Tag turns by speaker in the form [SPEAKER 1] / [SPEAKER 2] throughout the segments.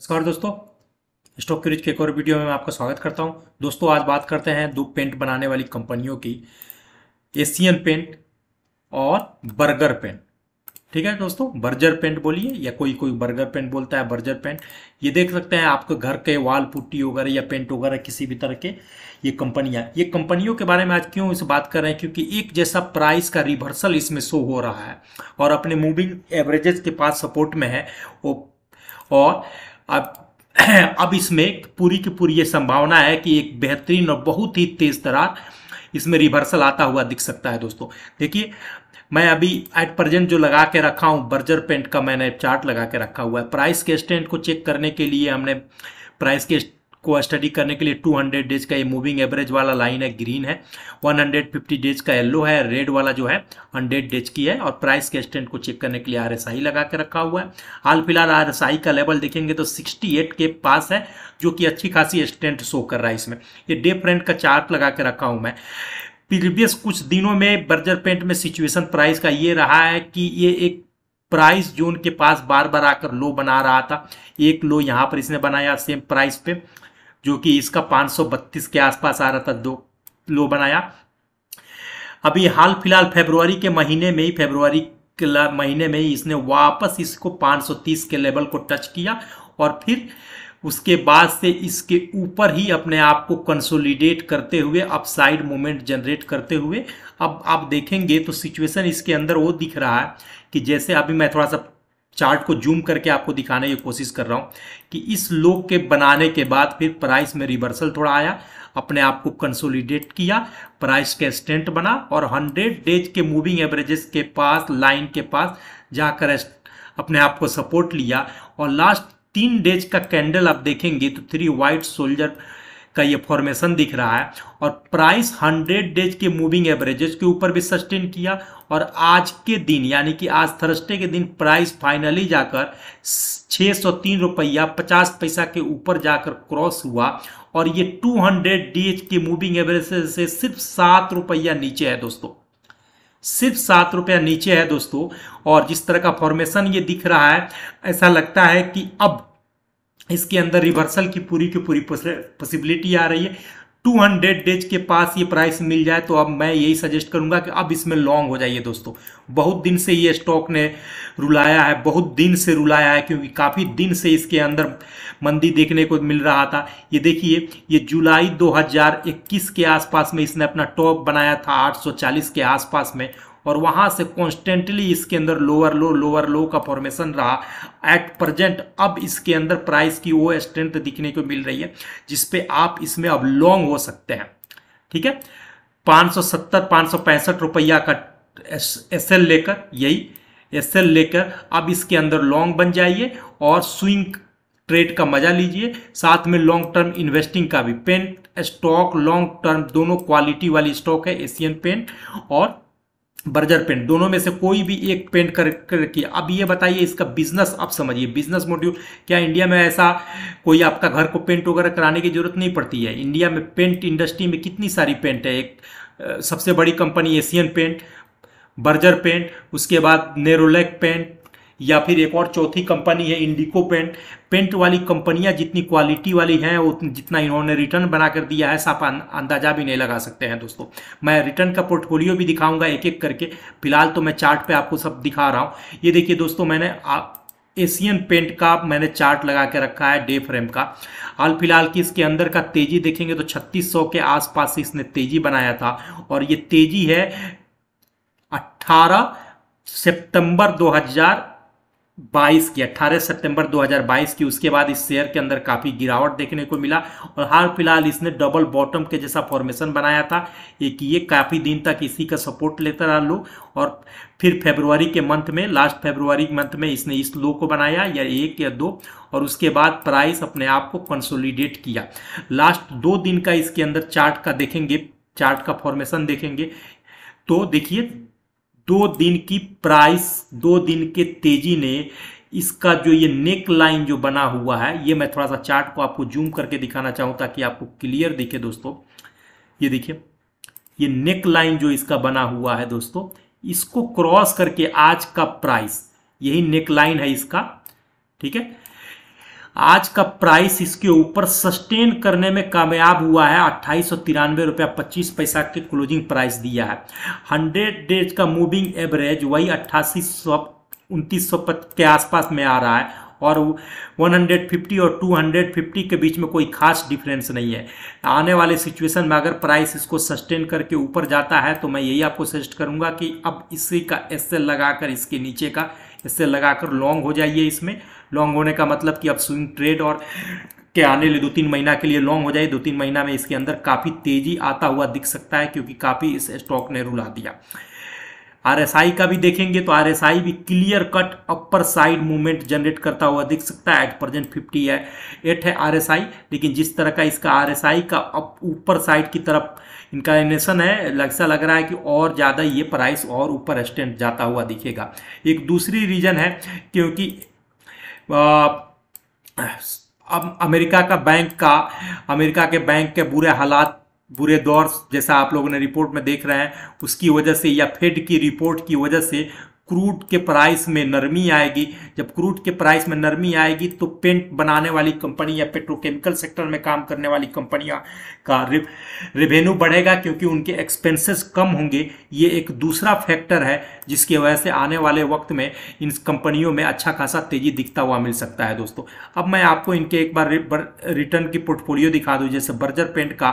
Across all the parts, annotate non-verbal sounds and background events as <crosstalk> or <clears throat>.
[SPEAKER 1] नमस्कार दोस्तों स्टॉक क्यूरिज के एक और वीडियो में मैं आपका स्वागत करता हूं दोस्तों आज बात करते हैं दो पेंट बनाने वाली कंपनियों की एशियन पेंट और बर्गर पेंट ठीक है दोस्तों बर्जर पेंट बोलिए या कोई कोई बर्गर पेंट बोलता है बर्जर पेंट ये देख सकते हैं आपके घर के वाल पुट्टी वगैरह या पेंट वगैरह किसी भी तरह के ये कंपनियां ये कंपनियों के बारे में आज क्यों इस बात कर रहे हैं क्योंकि एक जैसा प्राइस का रिवर्सल इसमें शो हो रहा है और अपने मूविंग एवरेजेस के पास सपोर्ट में है वो और अब <clears throat> अब इसमें पूरी की पूरी ये संभावना है कि एक बेहतरीन और बहुत ही तेज तरह इसमें रिवर्सल आता हुआ दिख सकता है दोस्तों देखिए मैं अभी एट प्रजेंट जो लगा के रखा हूँ बर्जर पेंट का मैंने चार्ट लगा के रखा हुआ है प्राइस के स्टैंड को चेक करने के लिए हमने प्राइस के को स्टडी करने के लिए 200 डेज का ये मूविंग एवरेज वाला लाइन है ग्रीन है 150 डेज का येलो है रेड वाला जो है 100 डेज की है और प्राइस के स्टैंड को चेक करने के लिए आरएसआई लगा के रखा हुआ है हाल फिलहाल आरएसआई का लेवल देखेंगे तो 68 के पास है जो कि अच्छी खासी स्टैंड शो कर रहा है इसमें ये डे फ्रेंड का चार्ट लगा के रखा हूँ मैं प्रीवियस कुछ दिनों में बर्जर पेंट में सिचुएशन प्राइस का ये रहा है कि ये एक प्राइस जोन के पास बार बार आकर लो बना रहा था एक लो यहाँ पर इसने बनाया सेम प्राइस पे जो कि इसका 532 के आसपास आ रहा था दो लो बनाया अभी हाल फिलहाल फेब्रुवरी के महीने में ही फेब्रुवरी के महीने में ही इसने वापस इसको 530 के लेवल को टच किया और फिर उसके बाद से इसके ऊपर ही अपने आप को कंसोलिडेट करते हुए अपसाइड मोमेंट जनरेट करते हुए अब आप देखेंगे तो सिचुएशन इसके अंदर वो दिख रहा है कि जैसे अभी मैं थोड़ा सा चार्ट को जूम करके आपको दिखाने की कोशिश कर रहा हूँ कि इस लो के बनाने के बाद फिर प्राइस में रिवर्सल थोड़ा आया अपने आप को कंसोलिडेट किया प्राइस के स्टेंट बना और 100 डेज के मूविंग एवरेजेस के पास लाइन के पास जाकर अपने आप को सपोर्ट लिया और लास्ट तीन डेज का कैंडल आप देखेंगे तो थ्री वाइट सोल्जर का ये फॉर्मेशन दिख रहा है और प्राइस 100 डेज के मूविंग एवरेजेस के ऊपर भी सस्टेन किया और आज के दिन यानी कि आज थर्सडे के दिन प्राइस फाइनली जाकर छः सौ तीन रुपया पचास पैसा के ऊपर जाकर क्रॉस हुआ और ये 200 डेज के मूविंग एवरेज से सिर्फ सात रुपया नीचे है दोस्तों सिर्फ सात रुपया नीचे है दोस्तों और जिस तरह का फॉर्मेशन ये दिख रहा है ऐसा लगता है कि अब इसके अंदर रिवर्सल की पूरी की पूरी पॉसिबिलिटी आ रही है 200 डेज के पास ये प्राइस मिल जाए तो अब मैं यही सजेस्ट करूंगा कि अब इसमें लॉन्ग हो जाइए दोस्तों बहुत दिन से ये स्टॉक ने रुलाया है बहुत दिन से रुलाया है क्योंकि काफ़ी दिन से इसके अंदर मंदी देखने को मिल रहा था ये देखिए ये जुलाई 2021 के आसपास में इसने अपना टॉप बनाया था 840 के आसपास में और वहां से कॉन्स्टेंटली इसके अंदर लोअर लो लोअर लो का फॉर्मेशन रहा एट प्रेजेंट अब इसके अंदर प्राइस की वो स्ट्रेंथ दिखने को मिल रही है जिसपे आप इसमें अब लॉन्ग हो सकते हैं ठीक है 570 565 रुपया का एस एल लेकर यही एस एल लेकर अब इसके अंदर लॉन्ग बन जाइए और स्विंग ट्रेड का मजा लीजिए साथ में लॉन्ग टर्म इन्वेस्टिंग का भी पेंट स्टॉक लॉन्ग टर्म दोनों क्वालिटी वाली स्टॉक है एशियन पेंट और बर्जर पेंट दोनों में से कोई भी एक पेंट कर रखिए अब ये बताइए इसका बिजनेस आप समझिए बिजनेस मोटिव क्या इंडिया में ऐसा कोई आपका घर को पेंट वगैरह कराने की जरूरत नहीं पड़ती है इंडिया में पेंट इंडस्ट्री में कितनी सारी पेंट है एक सबसे बड़ी company Asian paint Berger paint उसके बाद नेरोलैक पेंट या फिर एक और चौथी कंपनी है इंडिको पेंट पेंट वाली कंपनियां जितनी क्वालिटी वाली हैं जितना इन्होंने रिटर्न बना कर दिया है आप अंदाजा भी नहीं लगा सकते हैं दोस्तों मैं रिटर्न का पोर्टफोलियो भी दिखाऊंगा एक एक करके फिलहाल तो मैं चार्ट पे आपको सब दिखा रहा हूँ ये देखिए दोस्तों मैंने आ, एशियन पेंट का मैंने चार्ट लगा के रखा है डे फ्रेम का हाल फिलहाल की इसके अंदर का तेजी देखेंगे तो छत्तीस के आसपास इसने तेजी बनाया था और ये तेजी है अट्ठारह सितंबर बाईस की 18 सितंबर 2022 की उसके बाद इस शेयर के अंदर काफ़ी गिरावट देखने को मिला और हाल फिलहाल इसने डबल बॉटम के जैसा फॉर्मेशन बनाया था एक ये काफ़ी दिन तक इसी का सपोर्ट लेता रहा लो और फिर फेब्रुवरी के मंथ में लास्ट फेब्रुवरी मंथ में इसने इस लो को बनाया या एक या दो और उसके बाद प्राइस अपने आप को कंसोलिडेट किया लास्ट दो दिन का इसके अंदर चार्ट का देखेंगे चार्ट का फॉर्मेशन देखेंगे तो देखिए दो दिन की प्राइस दो दिन के तेजी ने इसका जो ये नेक लाइन जो बना हुआ है ये मैं थोड़ा सा चार्ट को आपको जूम करके दिखाना चाहूँ ताकि आपको क्लियर दिखे दोस्तों ये देखिए ये नेक लाइन जो इसका बना हुआ है दोस्तों इसको क्रॉस करके आज का प्राइस यही नेक लाइन है इसका ठीक है आज का प्राइस इसके ऊपर सस्टेन करने में कामयाब हुआ है अट्ठाईस सौ तिरानवे रुपया पच्चीस पैसा के क्लोजिंग प्राइस दिया है हंड्रेड डेज का मूविंग एवरेज वही अट्ठासी सौ उनतीस सौ के आसपास में आ रहा है और 150 और 250 के बीच में कोई खास डिफरेंस नहीं है आने वाले सिचुएशन में अगर प्राइस इसको सस्टेन करके ऊपर जाता है तो मैं यही आपको सजेस्ट करूंगा कि अब इसी का एस लगाकर इसके नीचे का एस लगाकर लॉन्ग हो जाइए इसमें लॉन्ग होने का मतलब कि अब स्विंग ट्रेड और के आने लिए दो तीन महीना के लिए लॉन्ग हो जाए दो तीन महीना में इसके अंदर काफ़ी तेज़ी आता हुआ दिख सकता है क्योंकि काफ़ी इस स्टॉक ने रुला दिया आरएसआई का भी देखेंगे तो आरएसआई भी clear cut upper side movement generate करता हुआ दिख सकता है एट प्रजेंट फिफ्टी है एट है आरएसआई लेकिन जिस तरह का इसका आरएसआई का ऊपर साइड की तरफ इंक्लाइनेशन है लगसा लग रहा है कि और ज़्यादा ये प्राइस और ऊपर स्टैंड जाता हुआ दिखेगा एक दूसरी रीजन है क्योंकि अब अमेरिका का बैंक का अमेरिका के बैंक के बुरे हालात बुरे दौर जैसा आप लोगों ने रिपोर्ट में देख रहे हैं उसकी वजह से या फेड की रिपोर्ट की वजह से क्रूड के प्राइस में नरमी आएगी जब क्रूड के प्राइस में नरमी आएगी तो पेंट बनाने वाली कंपनी या पेट्रोकेमिकल सेक्टर में काम करने वाली कंपनियां का रि, रिवेन्यू बढ़ेगा क्योंकि उनके एक्सपेंसेस कम होंगे ये एक दूसरा फैक्टर है जिसकी वजह से आने वाले वक्त में इन कंपनियों में अच्छा खासा तेजी दिखता हुआ मिल सकता है दोस्तों अब मैं आपको इनके एक बार रिटर्न की पोर्टफोलियो दिखा दूँ जैसे बर्जर पेंट का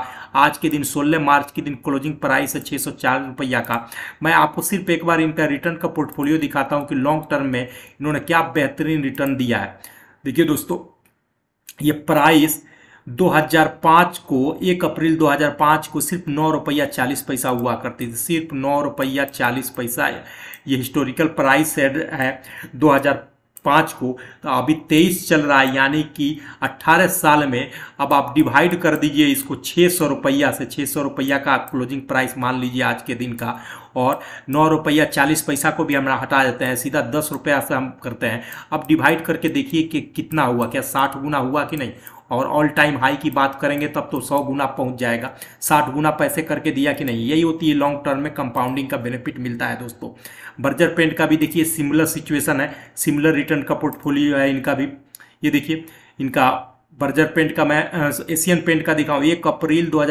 [SPEAKER 1] आज के दिन सोलह मार्च के दिन क्लोजिंग प्राइस है छः रुपया का मैं आपको सिर्फ एक बार इनका रिटर्न का पोर्टफोलियो पोर्टफोलियो दिखाता हूँ कि लॉन्ग टर्म में इन्होंने क्या बेहतरीन रिटर्न दिया है देखिए दोस्तों ये प्राइस 2005 को एक अप्रैल 2005 को सिर्फ नौ रुपया चालीस पैसा हुआ करती थी सिर्फ नौ रुपया चालीस पैसा ये हिस्टोरिकल प्राइस है 2005 पाँच को तो अभी तेईस चल रहा है यानी कि अट्ठारह साल में अब आप डिवाइड कर दीजिए इसको छः सौ रुपया से छः सौ रुपया का आप क्लोजिंग प्राइस मान लीजिए आज के दिन का और नौ रुपया चालीस पैसा को भी हम हटा देते हैं सीधा दस रुपया से हम करते हैं अब डिवाइड करके देखिए कि कितना हुआ क्या साठ गुना हुआ कि नहीं और ऑल टाइम हाई की बात करेंगे तब तो सौ गुना पहुंच जाएगा साठ गुना पैसे करके दिया कि नहीं यही होती है लॉन्ग टर्म में कंपाउंडिंग का बेनिफिट मिलता है दोस्तों बर्जर पेंट का भी देखिए सिमिलर सिचुएशन है सिमिलर रिटर्न का पोर्टफोलियो है इनका भी ये देखिए इनका बर्जर पेंट का मैं एशियन पेंट का दिखाऊँ एक अप्रैल दो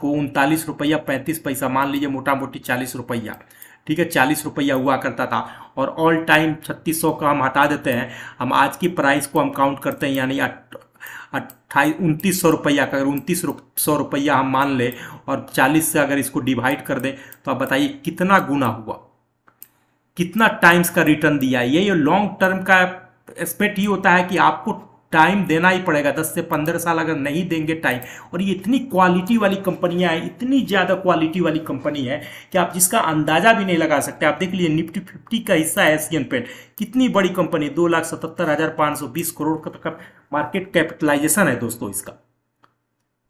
[SPEAKER 1] को उनतालीस रुपया पैंतीस पैसा मान लीजिए मोटा मोटी चालीस रुपया ठीक है चालीस रुपया हुआ करता था और ऑल टाइम छत्तीस सौ का हम हटा देते हैं हम आज की प्राइस को हम काउंट करते हैं यानी अट्ठाईस उनतीस सौ रुपया का अगर उनतीस सौ रुपया हम मान लें और चालीस से अगर इसको डिवाइड कर दें तो आप बताइए कितना गुना हुआ कितना टाइम्स का रिटर्न दिया ये ये लॉन्ग टर्म का एस्पेक्ट ही होता है कि आपको टाइम देना ही पड़ेगा दस से पंद्रह साल अगर नहीं देंगे टाइम और ये इतनी क्वालिटी वाली कंपनियां हैं इतनी ज़्यादा क्वालिटी वाली कंपनी है कि आप जिसका अंदाजा भी नहीं लगा सकते आप देख लीजिए निफ्टी फिफ्टी का हिस्सा है एशियन पेंट कितनी बड़ी कंपनी दो लाख सतहत्तर हज़ार पाँच सौ बीस करोड़ का मार्केट कैपिटलाइजेशन है दोस्तों इसका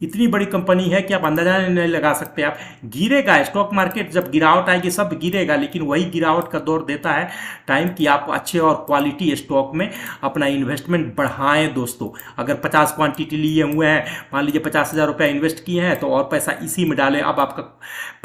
[SPEAKER 1] इतनी बड़ी कंपनी है कि आप अंदाजा नहीं लगा सकते आप गिरेगा स्टॉक मार्केट जब गिरावट आएगी सब गिरेगा लेकिन वही गिरावट का दौर देता है टाइम कि आप अच्छे और क्वालिटी स्टॉक में अपना इन्वेस्टमेंट बढ़ाएं दोस्तों अगर पचास क्वांटिटी लिए हुए हैं मान लीजिए पचास हज़ार रुपया इन्वेस्ट किए हैं तो और पैसा इसी में डालें अब आपका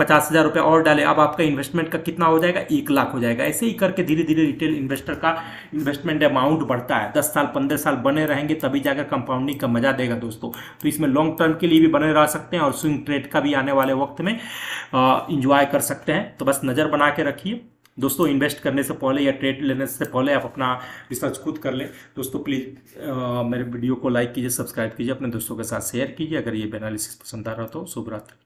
[SPEAKER 1] पचास हज़ार रुपया और डालें अब आपका इन्वेस्टमेंट का कितना हो जाएगा एक लाख हो जाएगा ऐसे ही करके धीरे धीरे रिटेल इन्वेस्टर का इन्वेस्टमेंट अमाउंट बढ़ता है दस साल पंद्रह साल बने रहेंगे तभी जाकर कंपाउंडिंग का मजा देगा दोस्तों तो इसमें लॉन्ग टर्म के लिए भी बने रह सकते हैं और स्विंग ट्रेड का भी आने वाले वक्त में इंजॉय कर सकते हैं तो बस नज़र बना के रखिए दोस्तों इन्वेस्ट करने से पहले या ट्रेड लेने से पहले आप अपना रिसर्च खुद कर लें दोस्तों प्लीज़ मेरे वीडियो को लाइक कीजिए सब्सक्राइब कीजिए अपने दोस्तों के साथ शेयर कीजिए अगर ये एनालिसिस पसंद आ रहा तो शुभ रात्रि